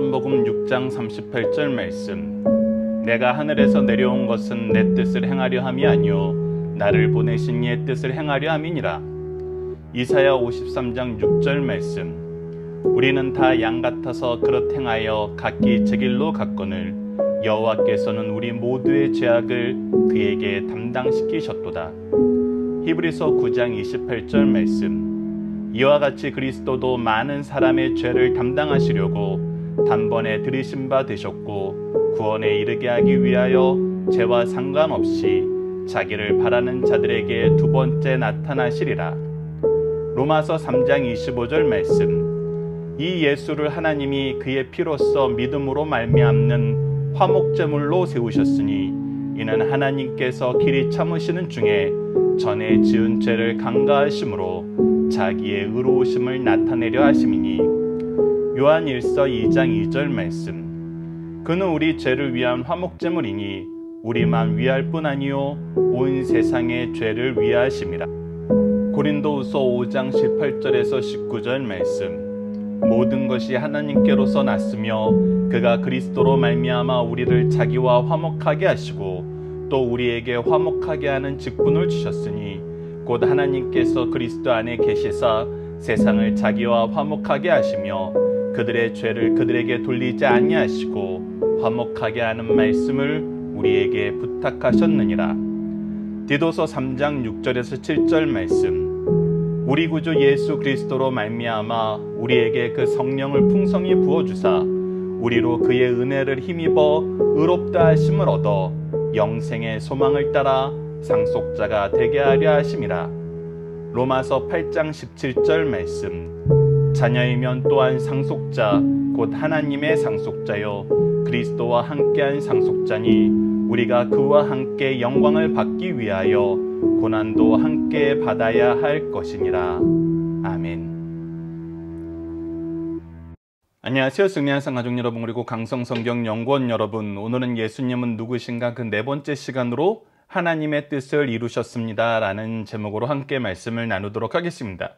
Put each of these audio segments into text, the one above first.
요한복음 6장 38절 말씀 내가 하늘에서 내려온 것은 내 뜻을 행하려 함이 아니요 나를 보내신 이의 뜻을 행하려 함이니라 이사야 53장 6절 말씀 우리는 다 양 같아서 그렇 행하여 각기 제 길로 갔거늘 여호와께서는 우리 모두의 죄악을 그에게 담당시키셨도다 히브리서 9장 28절 말씀 이와 같이 그리스도도 많은 사람의 죄를 담당하시려고 단번에 들이신 바 되셨고 구원에 이르게 하기 위하여 죄와 상관없이 자기를 바라는 자들에게 두 번째 나타나시리라. 로마서 3장 25절 말씀. 이 예수를 하나님이 그의 피로써 믿음으로 말미암는 화목제물로 세우셨으니 이는 하나님께서 길이 참으시는 중에 전에 지은 죄를 강가하심으로 자기의 의로우심을 나타내려 하심이니 요한일서 2장 2절 말씀. 그는 우리 죄를 위한 화목제물이니 우리만 위할 뿐 아니요 온 세상의 죄를 위하심이라. 고린도후서 5장 18절에서 19절 말씀. 모든 것이 하나님께로서 났으며 그가 그리스도로 말미암아 우리를 자기와 화목하게 하시고 또 우리에게 화목하게 하는 직분을 주셨으니 곧 하나님께서 그리스도 안에 계시사 세상을 자기와 화목하게 하시며 그들의 죄를 그들에게 돌리지 아니하시고 화목하게 하는 말씀을 우리에게 부탁하셨느니라. 디도서 3장 6절에서 7절 말씀. 우리 구주 예수 그리스도로 말미암아 우리에게 그 성령을 풍성히 부어 주사 우리로 그의 은혜를 힘입어 의롭다 하심을 얻어 영생의 소망을 따라 상속자가 되게 하려 하심이라. 로마서 8장 17절 말씀. 자녀이면 또한 상속자 곧 하나님의 상속자요 그리스도와 함께한 상속자니 우리가 그와 함께 영광을 받기 위하여 고난도 함께 받아야 할 것이니라 아멘. 안녕하세요. 승리한상 가족 여러분 그리고 강성성경 연구원 여러분 오늘은 예수님은 누구신가 그 네 번째 시간으로 하나님의 뜻을 이루셨습니다 라는 제목으로 함께 말씀을 나누도록 하겠습니다.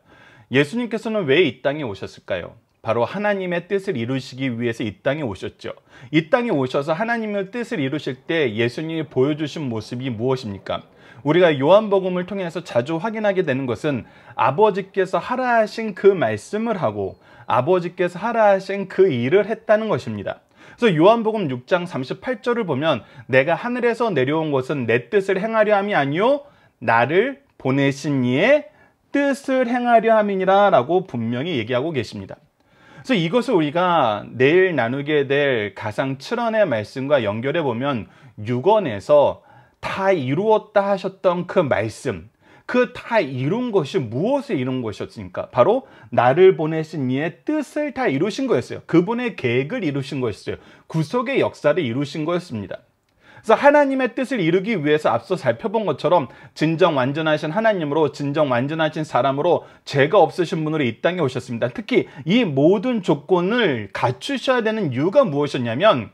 예수님께서는 왜 이 땅에 오셨을까요? 바로 하나님의 뜻을 이루시기 위해서 이 땅에 오셨죠. 이 땅에 오셔서 하나님의 뜻을 이루실 때 예수님이 보여주신 모습이 무엇입니까? 우리가 요한복음을 통해서 자주 확인하게 되는 것은 아버지께서 하라 하신 그 말씀을 하고 아버지께서 하라 하신 그 일을 했다는 것입니다. 그래서 요한복음 6장 38절을 보면 내가 하늘에서 내려온 것은 내 뜻을 행하려 함이 아니요 나를 보내신 이의 뜻을 행하려 함이니라 라고 분명히 얘기하고 계십니다. 그래서 이것을 우리가 내일 나누게 될 가상 7원의 말씀과 연결해 보면 6원에서 다 이루었다 하셨던 그 말씀, 그 다 이룬 것이 무엇을 이룬 것이었습니까? 바로 나를 보내신 이의 뜻을 다 이루신 거였어요. 그분의 계획을 이루신 것이었어요. 구속의 역사를 이루신 거였습니다. 그래서 하나님의 뜻을 이루기 위해서 앞서 살펴본 것처럼 진정 완전하신 하나님으로 진정 완전하신 사람으로 죄가 없으신 분으로 이 땅에 오셨습니다. 특히 이 모든 조건을 갖추셔야 되는 이유가 무엇이었냐면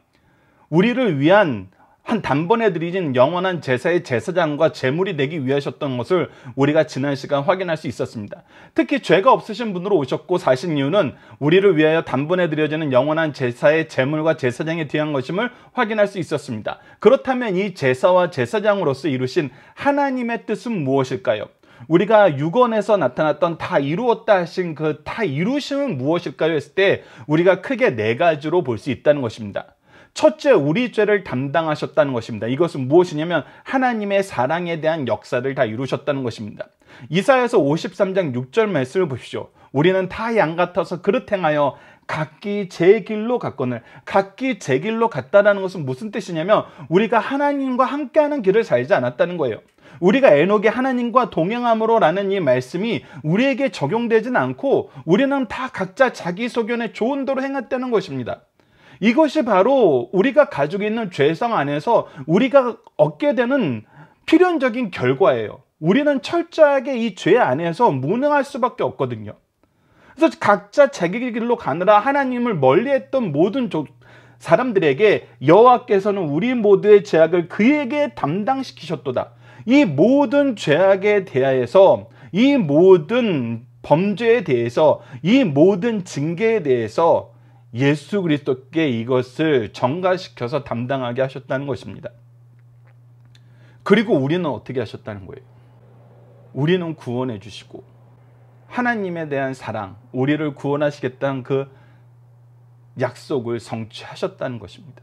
우리를 위한 한 단번에 드리진 영원한 제사의 제사장과 제물이 되기 위하셨던 것을 우리가 지난 시간 확인할 수 있었습니다. 특히 죄가 없으신 분으로 오셨고 사신 이유는 우리를 위하여 단번에 드려지는 영원한 제사의 제물과 제사장에 대한 것임을 확인할 수 있었습니다. 그렇다면 이 제사와 제사장으로서 이루신 하나님의 뜻은 무엇일까요? 우리가 육원에서 나타났던 다 이루었다 하신 그 다 이루심은 무엇일까요? 했을 때 우리가 크게 네 가지로 볼 수 있다는 것입니다. 첫째 우리 죄를 담당하셨다는 것입니다. 이것은 무엇이냐면 하나님의 사랑에 대한 역사를 다 이루셨다는 것입니다. 이사에서 53장 6절 말씀을 보십시오. 우리는 다 양 같아서 그릇 행하여 각기 제 길로 갔거늘 각기 제 길로 갔다라는 것은 무슨 뜻이냐면 우리가 하나님과 함께하는 길을 살지 않았다는 거예요. 우리가 에녹의 하나님과 동행함으로라는 이 말씀이 우리에게 적용되진 않고 우리는 다 각자 자기 소견에 좋은 도로 행했다는 것입니다. 이것이 바로 우리가 가지고 있는 죄성 안에서 우리가 얻게 되는 필연적인 결과예요. 우리는 철저하게 이 죄 안에서 무능할 수밖에 없거든요. 그래서 각자 자기 길로 가느라 하나님을 멀리했던 모든 사람들에게 여호와께서는 우리 모두의 죄악을 그에게 담당시키셨도다. 이 모든 죄악에 대하여서 이 모든 범죄에 대해서 이 모든 징계에 대해서 예수 그리스도께 이것을 전가시켜서 담당하게 하셨다는 것입니다. 그리고 우리는 어떻게 하셨다는 거예요? 우리는 구원해 주시고 하나님에 대한 사랑, 우리를 구원하시겠다는 그 약속을 성취하셨다는 것입니다.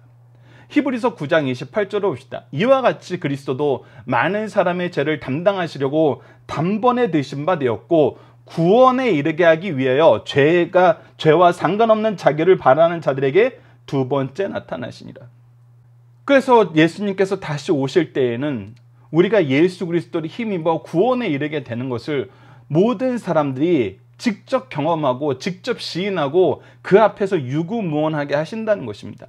히브리서 9장 28절을 봅시다. 이와 같이 그리스도도 많은 사람의 죄를 담당하시려고 단번에 드신 바 되었고 구원에 이르게 하기 위하여 죄가 죄와 상관없는 자기를 바라는 자들에게 두 번째 나타나시니라. 그래서 예수님께서 다시 오실 때에는 우리가 예수 그리스도를 힘입어 구원에 이르게 되는 것을 모든 사람들이 직접 경험하고 직접 시인하고 그 앞에서 유구무원하게 하신다는 것입니다.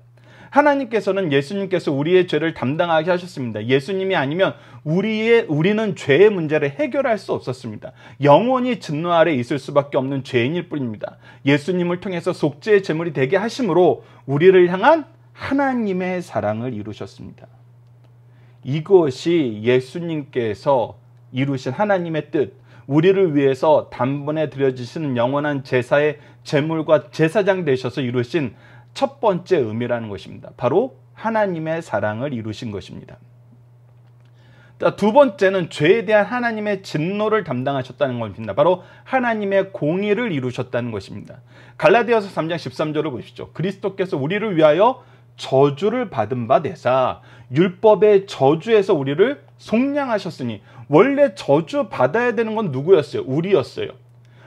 하나님께서는 예수님께서 우리의 죄를 담당하게 하셨습니다. 예수님이 아니면 우리의 우리는 죄의 문제를 해결할 수 없었습니다. 영원히 진노 아래 있을 수밖에 없는 죄인일 뿐입니다. 예수님을 통해서 속죄의 제물이 되게 하심으로 우리를 향한 하나님의 사랑을 이루셨습니다. 이것이 예수님께서 이루신 하나님의 뜻, 우리를 위해서 단번에 드려지시는 영원한 제사의 제물과 제사장 되셔서 이루신 첫 번째 의미라는 것입니다. 바로 하나님의 사랑을 이루신 것입니다. 두 번째는 죄에 대한 하나님의 진노를 담당하셨다는 겁니다. 바로 하나님의 공의를 이루셨다는 것입니다. 갈라디아서 3장 13절을 보십시오. 그리스도께서 우리를 위하여 저주를 받은 바 되사 율법의 저주에서 우리를 속량하셨으니 원래 저주 받아야 되는 건 누구였어요? 우리였어요.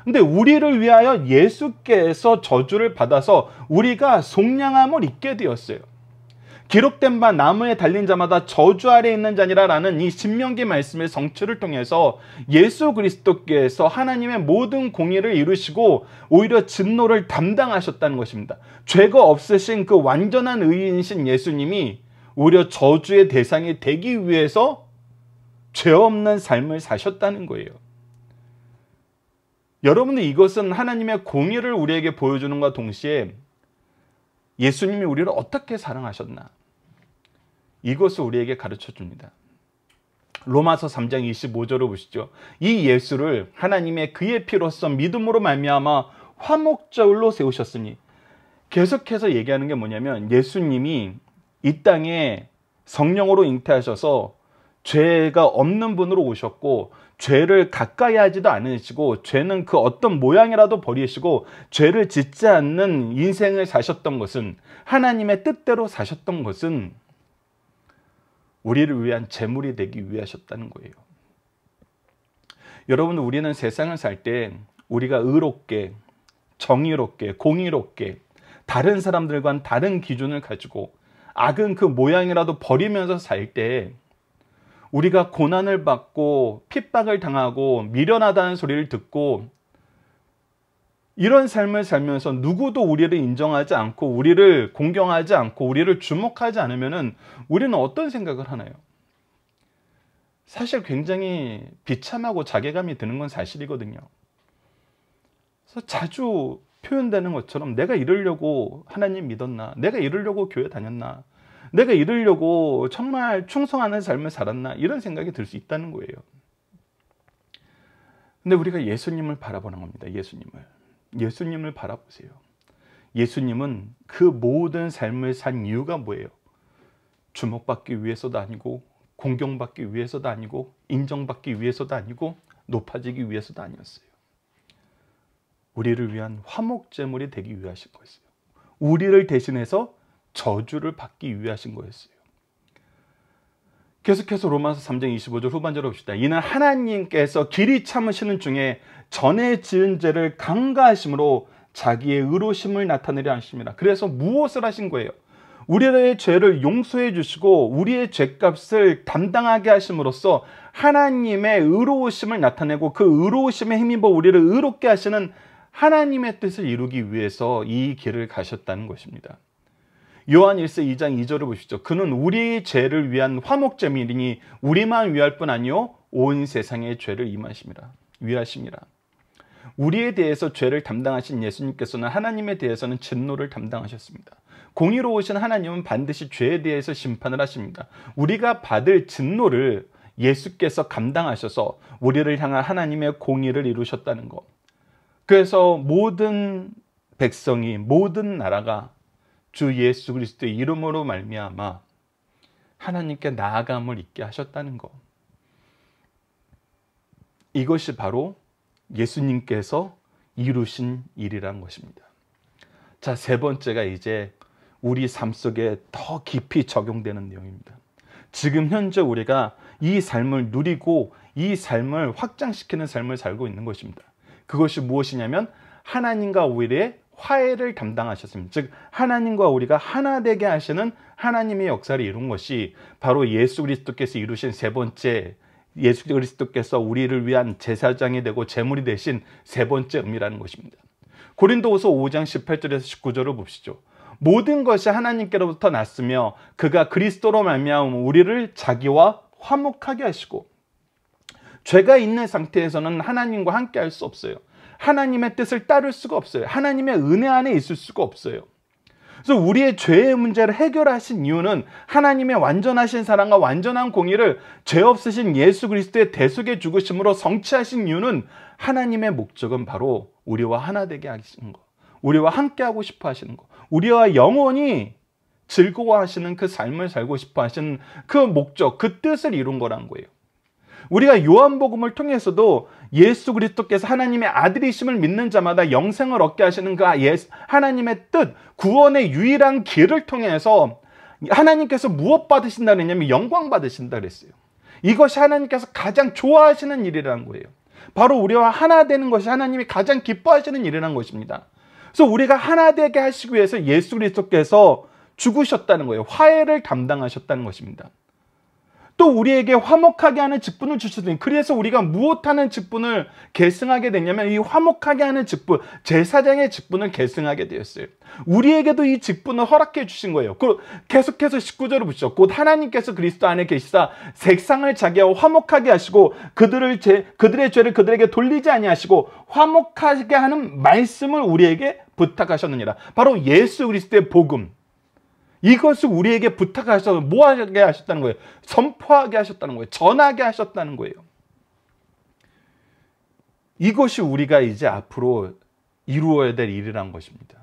근데 우리를 위하여 예수께서 저주를 받아서 우리가 속량함을 잊게 되었어요. 기록된 바 나무에 달린 자마다 저주 아래 있는 자니라라는 이 신명기 말씀의 성취를 통해서 예수 그리스도께서 하나님의 모든 공의를 이루시고 오히려 진노를 담당하셨다는 것입니다. 죄가 없으신 그 완전한 의인신 예수님이 오히려 저주의 대상이 되기 위해서 죄 없는 삶을 사셨다는 거예요. 여러분들 이것은 하나님의 공의를 우리에게 보여주는 것 동시에 예수님이 우리를 어떻게 사랑하셨나 이것을 우리에게 가르쳐 줍니다. 로마서 3장 25절을 보시죠. 이 예수를 하나님의 그의 피로써 믿음으로 말미암아 화목제로 세우셨으니 계속해서 얘기하는 게 뭐냐면 예수님이 이 땅에 성령으로 잉태하셔서 죄가 없는 분으로 오셨고 죄를 가까이 하지도 않으시고 죄는 그 어떤 모양이라도 버리시고 죄를 짓지 않는 인생을 사셨던 것은 하나님의 뜻대로 사셨던 것은 우리를 위한 재물이 되기 위하셨다는 거예요. 여러분 우리는 세상을 살 때 우리가 의롭게 정의롭게 공의롭게 다른 사람들과는 다른 기준을 가지고 악은 그 모양이라도 버리면서 살때 우리가 고난을 받고 핍박을 당하고 미련하다는 소리를 듣고 이런 삶을 살면서 누구도 우리를 인정하지 않고 우리를 공경하지 않고 우리를 주목하지 않으면 우리는 어떤 생각을 하나요? 사실 굉장히 비참하고 자괴감이 드는 건 사실이거든요. 그래서 자주 표현되는 것처럼 내가 이러려고 하나님 믿었나? 내가 이러려고 교회 다녔나? 내가 이러려고 정말 충성하는 삶을 살았나 이런 생각이 들 수 있다는 거예요. 근데 우리가 예수님을 바라보는 겁니다. 예수님을. 예수님을 바라보세요. 예수님은 그 모든 삶을 산 이유가 뭐예요? 주목받기 위해서도 아니고 공경받기 위해서도 아니고 인정받기 위해서도 아니고 높아지기 위해서도 아니었어요. 우리를 위한 화목제물이 되기 위하신 거였어요. 우리를 대신해서 저주를 받기 위해 하신 거였어요. 계속해서 로마서 3장 25절 후반절을 봅시다. 이는 하나님께서 길이 참으시는 중에 전에 지은 죄를 강가하심으로 자기의 의로심을 나타내려 하십니다. 그래서 무엇을 하신 거예요? 우리의 죄를 용서해 주시고 우리의 죄값을 담당하게 하심으로써 하나님의 의로우심을 나타내고 그 의로우심에 힘입어 우리를 의롭게 하시는 하나님의 뜻을 이루기 위해서 이 길을 가셨다는 것입니다. 요한 1서 2장 2절을 보시죠. 그는 우리 죄를 위한 화목제미니 우리만 위할 뿐 아니요 온 세상의 죄를 임하십니다. 위하십니다. 우리에 대해서 죄를 담당하신 예수님께서는 하나님에 대해서는 진노를 담당하셨습니다. 공의로우신 하나님은 반드시 죄에 대해서 심판을 하십니다. 우리가 받을 진노를 예수께서 감당하셔서 우리를 향한 하나님의 공의를 이루셨다는 것. 그래서 모든 백성이 모든 나라가 주 예수 그리스도의 이름으로 말미암아 하나님께 나아감을 있게 하셨다는 것. 이것이 바로 예수님께서 이루신 일이란 것입니다. 자, 세 번째가 이제 우리 삶 속에 더 깊이 적용되는 내용입니다. 지금 현재 우리가 이 삶을 누리고 이 삶을 확장시키는 삶을 살고 있는 것입니다. 그것이 무엇이냐면 하나님과 우리의 화해를 담당하셨습니다. 즉 하나님과 우리가 하나 되게 하시는 하나님의 역사를 이룬 것이 바로 예수 그리스도께서 이루신 세 번째 예수 그리스도께서 우리를 위한 제사장이 되고 제물이 되신 세 번째 의미라는 것입니다. 고린도후서 5장 18절에서 19절을 봅시죠. 모든 것이 하나님께로부터 났으며 그가 그리스도로 말미암아 우리를 자기와 화목하게 하시고 죄가 있는 상태에서는 하나님과 함께 할 수 없어요. 하나님의 뜻을 따를 수가 없어요. 하나님의 은혜 안에 있을 수가 없어요. 그래서 우리의 죄의 문제를 해결하신 이유는 하나님의 완전하신 사랑과 완전한 공의를 죄 없으신 예수 그리스도의 대속의 죽으심으로 성취하신 이유는 하나님의 목적은 바로 우리와 하나 되게 하시는 것, 우리와 함께 하고 싶어 하시는 것, 우리와 영원히 즐거워하시는 그 삶을 살고 싶어 하시는 그 목적, 그 뜻을 이룬 거란 거예요. 우리가 요한복음을 통해서도 예수 그리스도께서 하나님의 아들이심을 믿는 자마다 영생을 얻게 하시는 그 예, 하나님의 뜻, 구원의 유일한 길을 통해서 하나님께서 무엇 받으신다 그랬냐면 영광 받으신다 그랬어요. 이것이 하나님께서 가장 좋아하시는 일이라는 거예요. 바로 우리와 하나 되는 것이 하나님이 가장 기뻐하시는 일이라는 것입니다. 그래서 우리가 하나 되게 하시기 위해서 예수 그리스도께서 죽으셨다는 거예요. 화해를 담당하셨다는 것입니다. 또 우리에게 화목하게 하는 직분을 주시더니 그래서 우리가 무엇하는 직분을 계승하게 되냐면 이 화목하게 하는 직분 제사장의 직분을 계승하게 되었어요 우리에게도 이 직분을 허락해 주신 거예요 그 계속해서 19절을 보시죠 곧 하나님께서 그리스도 안에 계시사 색상을 자기하고 화목하게 하시고 그들을 제, 그들의 죄를 그들에게 돌리지 아니하시고 화목하게 하는 말씀을 우리에게 부탁하셨느니라 바로 예수 그리스도의 복음 이것을 우리에게 부탁하셔서 뭐 하게 하셨다는 거예요? 선포하게 하셨다는 거예요. 전하게 하셨다는 거예요. 이것이 우리가 이제 앞으로 이루어야 될 일이란 것입니다.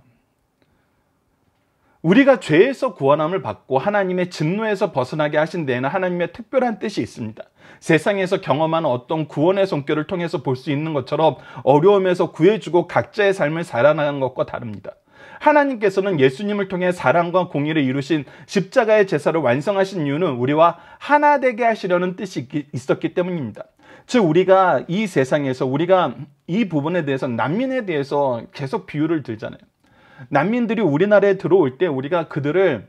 우리가 죄에서 구원함을 받고 하나님의 진노에서 벗어나게 하신 데에는 하나님의 특별한 뜻이 있습니다. 세상에서 경험하는 어떤 구원의 성격을 통해서 볼 수 있는 것처럼 어려움에서 구해주고 각자의 삶을 살아나는 것과 다릅니다. 하나님께서는 예수님을 통해 사랑과 공의를 이루신 십자가의 제사를 완성하신 이유는 우리와 하나 되게 하시려는 뜻이 있었기 때문입니다. 즉 우리가 이 세상에서 우리가 이 부분에 대해서 난민에 대해서 계속 비유를 들잖아요. 난민들이 우리나라에 들어올 때 우리가 그들을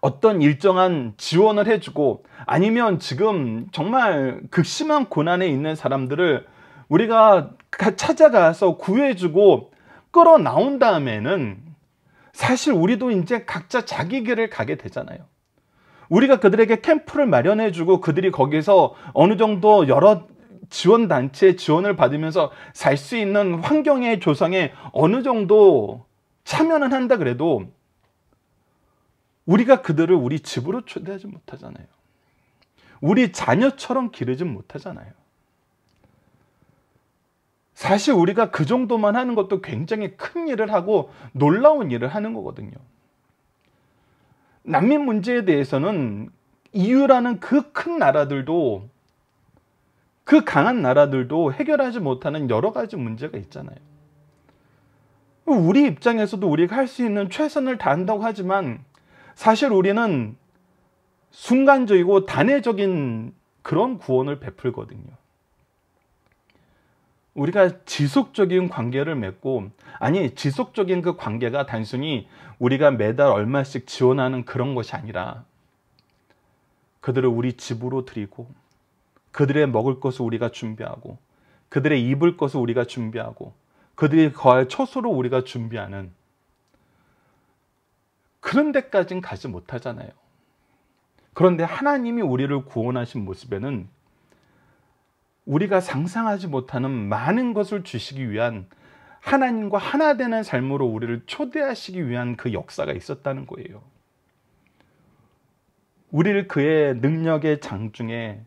어떤 일정한 지원을 해주고 아니면 지금 정말 극심한 고난에 있는 사람들을 우리가 찾아가서 구해주고 끌어 나온 다음에는 사실 우리도 이제 각자 자기 길을 가게 되잖아요. 우리가 그들에게 캠프를 마련해주고 그들이 거기서 어느 정도 여러 지원 단체의 지원을 받으면서 살 수 있는 환경의 조성에 어느 정도 참여는 한다 그래도 우리가 그들을 우리 집으로 초대하지 못하잖아요. 우리 자녀처럼 기르지 못하잖아요. 사실 우리가 그 정도만 하는 것도 굉장히 큰 일을 하고 놀라운 일을 하는 거거든요. 난민 문제에 대해서는 EU라는 그 큰 나라들도 그 강한 나라들도 해결하지 못하는 여러 가지 문제가 있잖아요. 우리 입장에서도 우리가 할 수 있는 최선을 다한다고 하지만 사실 우리는 순간적이고 단회적인 그런 구원을 베풀거든요. 우리가 지속적인 관계를 맺고 아니 지속적인 그 관계가 단순히 우리가 매달 얼마씩 지원하는 그런 것이 아니라 그들을 우리 집으로 드리고 그들의 먹을 것을 우리가 준비하고 그들의 입을 것을 우리가 준비하고 그들이 거할 처소로 우리가 준비하는 그런 데까지는 가지 못하잖아요. 그런데 하나님이 우리를 구원하신 모습에는 우리가 상상하지 못하는 많은 것을 주시기 위한 하나님과 하나 되는 삶으로 우리를 초대하시기 위한 그 역사가 있었다는 거예요. 우리를 그의 능력의 장중에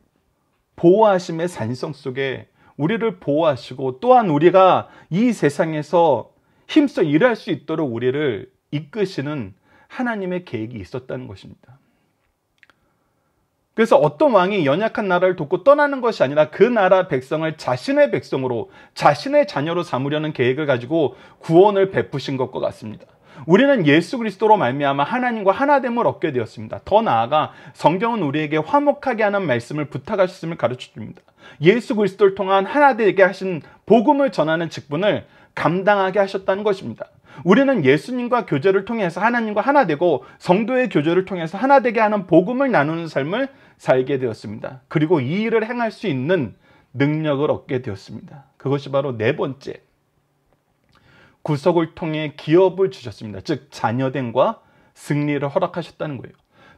보호하심의 산성 속에 우리를 보호하시고 또한 우리가 이 세상에서 힘써 일할 수 있도록 우리를 이끄시는 하나님의 계획이 있었다는 것입니다. 그래서 어떤 왕이 연약한 나라를 돕고 떠나는 것이 아니라 그 나라 백성을 자신의 백성으로 자신의 자녀로 삼으려는 계획을 가지고 구원을 베푸신 것과 같습니다. 우리는 예수 그리스도로 말미암아 하나님과 하나됨을 얻게 되었습니다. 더 나아가 성경은 우리에게 화목하게 하는 말씀을 부탁하셨음을 가르쳐 줍니다. 예수 그리스도를 통한 하나 되게 하신 복음을 전하는 직분을 감당하게 하셨다는 것입니다. 우리는 예수님과 교제를 통해서 하나님과 하나 되고 성도의 교제를 통해서 하나 되게 하는 복음을 나누는 삶을 살게 되었습니다. 그리고 이 일을 행할 수 있는 능력을 얻게 되었습니다. 그것이 바로 네 번째 구속을 통해 기업을 주셨습니다. 즉 자녀됨과 승리를 허락하셨다는 거예요.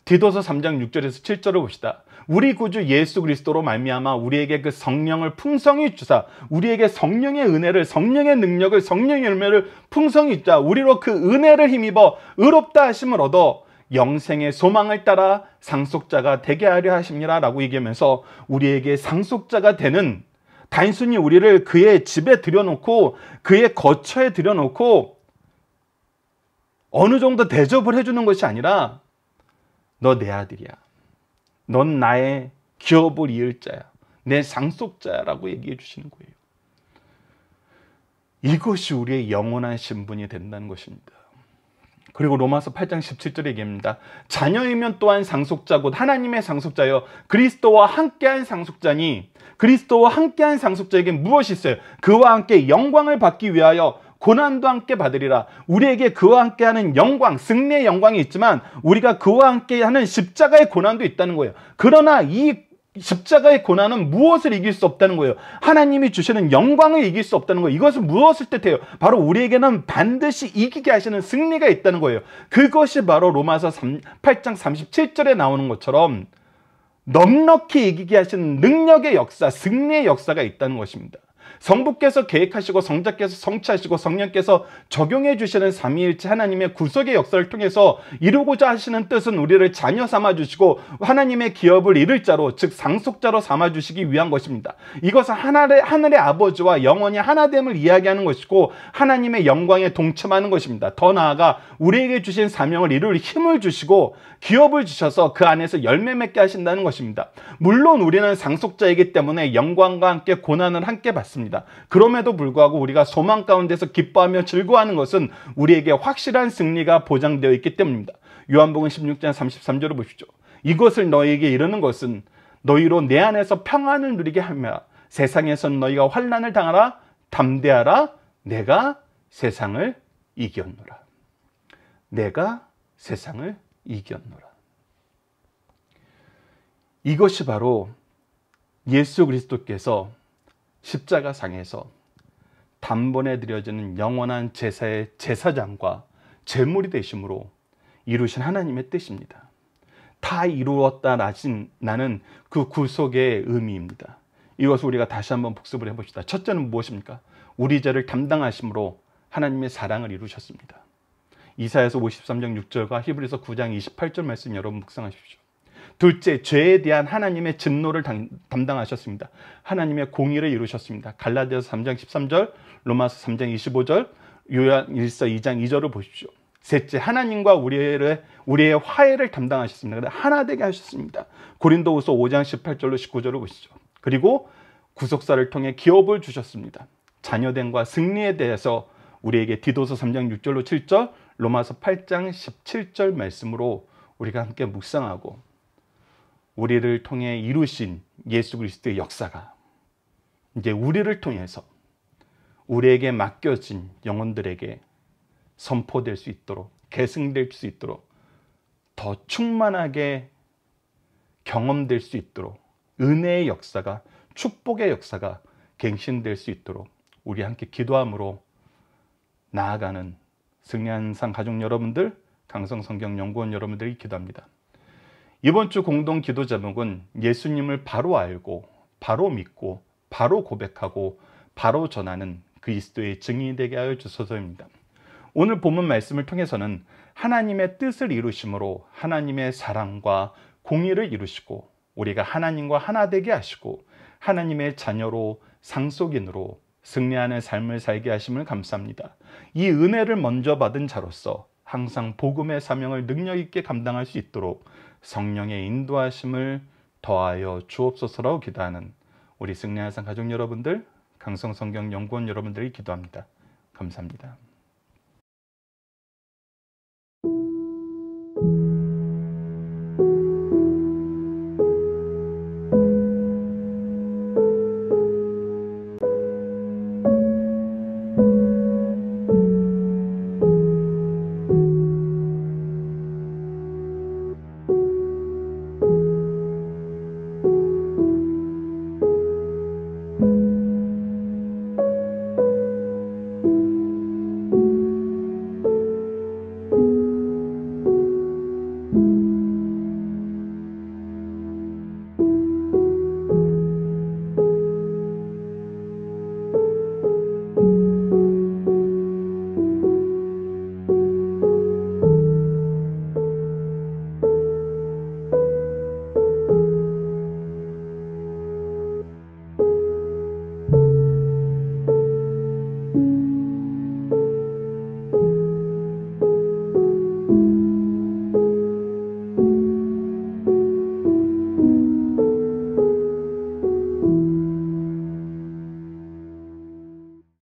디도서 3장 6절에서 7절을 봅시다. 우리 구주 예수 그리스도로 말미암아 우리에게 그 성령을 풍성히 주사 우리에게 성령의 은혜를 성령의 능력을 성령의 열매를 풍성히 주자 우리로 그 은혜를 힘입어 의롭다 하심을 얻어 영생의 소망을 따라 상속자가 되게 하려 하십니다. 라고 얘기하면서 우리에게 상속자가 되는 단순히 우리를 그의 집에 들여놓고 그의 거처에 들여놓고 어느 정도 대접을 해주는 것이 아니라 너 내 아들이야. 넌 나의 기업을 이을 자야. 내 상속자라고 얘기해 주시는 거예요. 이것이 우리의 영원한 신분이 된다는 것입니다. 그리고 로마서 8장 17절에 얘기합니다. 자녀이면 또한 상속자 곧 하나님의 상속자여 그리스도와 함께한 상속자니 그리스도와 함께한 상속자에게 무엇이 있어요? 그와 함께 영광을 받기 위하여 고난도 함께 받으리라. 우리에게 그와 함께하는 영광, 승리의 영광이 있지만 우리가 그와 함께하는 십자가의 고난도 있다는 거예요. 그러나 이 십자가의 고난은 무엇을 이길 수 없다는 거예요. 하나님이 주시는 영광을 이길 수 없다는 거예요. 이것은 무엇을 뜻해요? 바로 우리에게는 반드시 이기게 하시는 승리가 있다는 거예요. 그것이 바로 로마서 3, 8장 37절에 나오는 것처럼 넉넉히 이기게 하시는 능력의 역사, 승리의 역사가 있다는 것입니다. 성부께서 계획하시고 성자께서 성취하시고 성령께서 적용해 주시는 삼위일체 하나님의 구속의 역사를 통해서 이루고자 하시는 뜻은 우리를 자녀 삼아 주시고 하나님의 기업을 이룰 자로 즉 상속자로 삼아 주시기 위한 것입니다. 이것은 하늘의 하늘의 아버지와 영원히 하나됨을 이야기하는 것이고 하나님의 영광에 동참하는 것입니다. 더 나아가 우리에게 주신 사명을 이룰 힘을 주시고 기업을 주셔서 그 안에서 열매 맺게 하신다는 것입니다. 물론 우리는 상속자이기 때문에 영광과 함께 고난을 함께 받습니다. 있습니다. 그럼에도 불구하고 우리가 소망 가운데서 기뻐하며 즐거워하는 것은 우리에게 확실한 승리가 보장되어 있기 때문입니다. 요한복음 16장 33절을 보십시오. 이것을 너희에게 이르는 것은 너희로 내 안에서 평안을 누리게 하며 세상에선 너희가 환란을 당하라 담대하라 내가 세상을 이겼노라. 내가 세상을 이겼노라. 이것이 바로 예수 그리스도께서 십자가상에서 단번에 드려지는 영원한 제사의 제사장과 제물이 되심으로 이루신 하나님의 뜻입니다. 다 이루었다 나는 그 구속의 의미입니다. 이것을 우리가 다시 한번 복습을 해봅시다. 첫째는 무엇입니까? 우리 죄를 담당하심으로 하나님의 사랑을 이루셨습니다. 이사에서 53장 6절과 히브리서 9장 28절 말씀 여러분 묵상하십시오. 둘째, 죄에 대한 하나님의 진노를 당, 담당하셨습니다. 하나님의 공의를 이루셨습니다. 갈라디아서 3장 13절, 로마서 3장 25절, 요한 1서 2장 2절을 보십시오. 셋째, 하나님과 우리의, 우리의 화해를 담당하셨습니다. 하나 되게 하셨습니다. 고린도후서 5장 18절로 19절을 보시죠. 그리고 구속사를 통해 기업을 주셨습니다. 자녀된과 승리에 대해서 우리에게 디도서 3장 6절로 7절, 로마서 8장 17절 말씀으로 우리가 함께 묵상하고 우리를 통해 이루신 예수 그리스도의 역사가 이제 우리를 통해서 우리에게 맡겨진 영혼들에게 선포될 수 있도록 계승될 수 있도록 더 충만하게 경험될 수 있도록 은혜의 역사가 축복의 역사가 갱신될 수 있도록 우리 함께 기도함으로 나아가는 승리한 상 가족 여러분들 강성성경연구원 여러분들이 기도합니다. 이번 주 공동 기도 제목은 예수님을 바로 알고 바로 믿고 바로 고백하고 바로 전하는 그리스도의 증인이 되게 하여 주소서입니다. 오늘 본문 말씀을 통해서는 하나님의 뜻을 이루심으로 하나님의 사랑과 공의를 이루시고 우리가 하나님과 하나 되게 하시고 하나님의 자녀로 상속인으로 승리하는 삶을 살게 하심을 감사합니다. 이 은혜를 먼저 받은 자로서 항상 복음의 사명을 능력 있게 감당할 수 있도록 성령의 인도하심을 더하여 주옵소서라고 기도하는 우리 승리하상 가족 여러분들, 강성성경 연구원 여러분들이 기도합니다. 감사합니다.